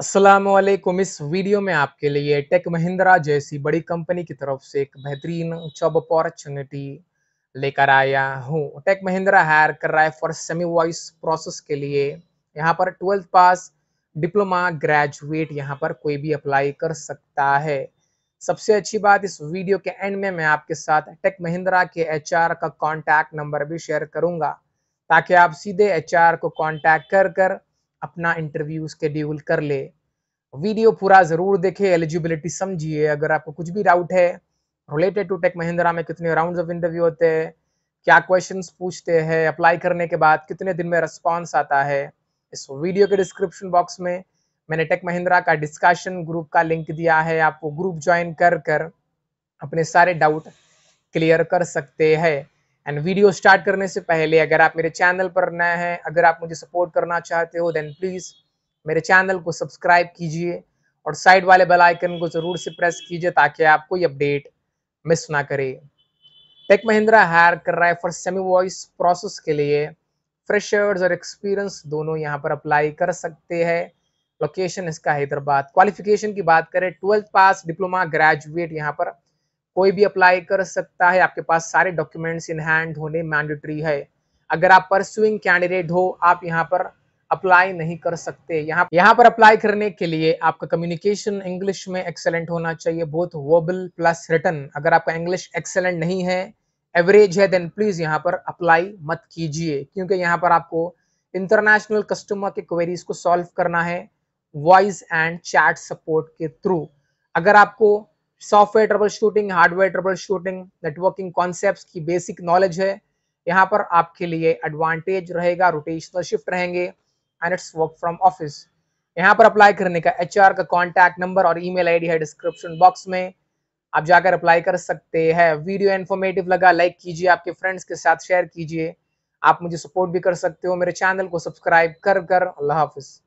असलम इस वीडियो में आपके लिए टेक महिंद्रा जैसी बड़ी कंपनी की तरफ से एक बेहतरीन जॉब अपॉर्चुनिटी लेकर आया हूँ टेक महिंद्रा हायर कर रहा है फॉर सेमी वॉइस प्रोसेस के लिए यहाँ पर ट्वेल्थ पास डिप्लोमा ग्रेजुएट यहाँ पर कोई भी अप्लाई कर सकता है सबसे अच्छी बात इस वीडियो के एंड में मैं आपके साथ टेक महिंद्रा के एच का कॉन्टैक्ट नंबर भी शेयर करूँगा ताकि आप सीधे एच को कॉन्टैक्ट कर कर अपना इंटरव्यू स्केड्यूल कर ले वीडियो पूरा ज़रूर देखे एलिजिबिलिटी समझिए अगर आपको कुछ भी डाउट है रिलेटेड टू टेक महिंद्रा में कितने राउंड ऑफ इंटरव्यू होते हैं क्या क्वेश्चंस पूछते हैं अप्लाई करने के बाद कितने दिन में रिस्पॉन्स आता है इस वीडियो के डिस्क्रिप्शन बॉक्स में मैंने टेक महिंद्रा का डिस्कशन ग्रुप का लिंक दिया है आप वो ग्रुप ज्वाइन कर कर अपने सारे डाउट क्लियर कर सकते हैं एंड वीडियो स्टार्ट करने से पहले अगर आप मेरे चैनल पर नए हैं अगर आप मुझे सपोर्ट करना चाहते हो देन प्लीज़ मेरे चैनल को सब्सक्राइब कीजिए और साइड वाले बेल आइकन को ज़रूर से प्रेस कीजिए ताकि आप कोई अपडेट मिस ना करे टेक महिंद्रा हायर कर रहा है फॉर सेमी वॉइस प्रोसेस के लिए फ्रेशर्स और एक्सपीरियंस दोनों यहाँ पर अप्लाई कर सकते हैं लोकेशन इसका हैदराबाद क्वालिफिकेशन की बात करें ट्वेल्थ पास डिप्लोमा ग्रेजुएट यहाँ पर कोई भी अप्लाई कर सकता है आपके पास सारे डॉक्यूमेंट्स इन हैंड होने मैंडेटरी है अगर आप परसुइंग कैंडिडेट हो आप यहाँ पर अप्लाई नहीं कर सकते यहाँ यहाँ पर अप्लाई करने के लिए आपका कम्युनिकेशन इंग्लिश में एक्सेलेंट होना चाहिए बोथ वोबल प्लस रिटर्न अगर आपका इंग्लिश एक्सेलेंट नहीं है एवरेज है देन प्लीज यहाँ पर अप्लाई मत कीजिए क्योंकि यहाँ पर आपको इंटरनेशनल कस्टमर के क्वेरीज को सॉल्व करना है वॉइस एंड चैट सपोर्ट के थ्रू अगर आपको software troubleshooting hardware troubleshooting networking concept की बेसिक नॉलेज है यहाँ पर आपके लिए एडवांटेज रहेगा रोटेशनल शिफ्ट रहेंगे and it's work from office यहाँ पर अप्लाई करने का एच का कॉन्टैक्ट नंबर और ई मेल है डिस्क्रिप्शन बॉक्स में आप जाकर अप्लाई कर सकते हैं वीडियो इन्फॉर्मेटिव लगा लाइक कीजिए आपके फ्रेंड्स के साथ शेयर कीजिए आप मुझे सपोर्ट भी कर सकते हो मेरे चैनल को सब्सक्राइब कर कर अल्लाह हाफिज़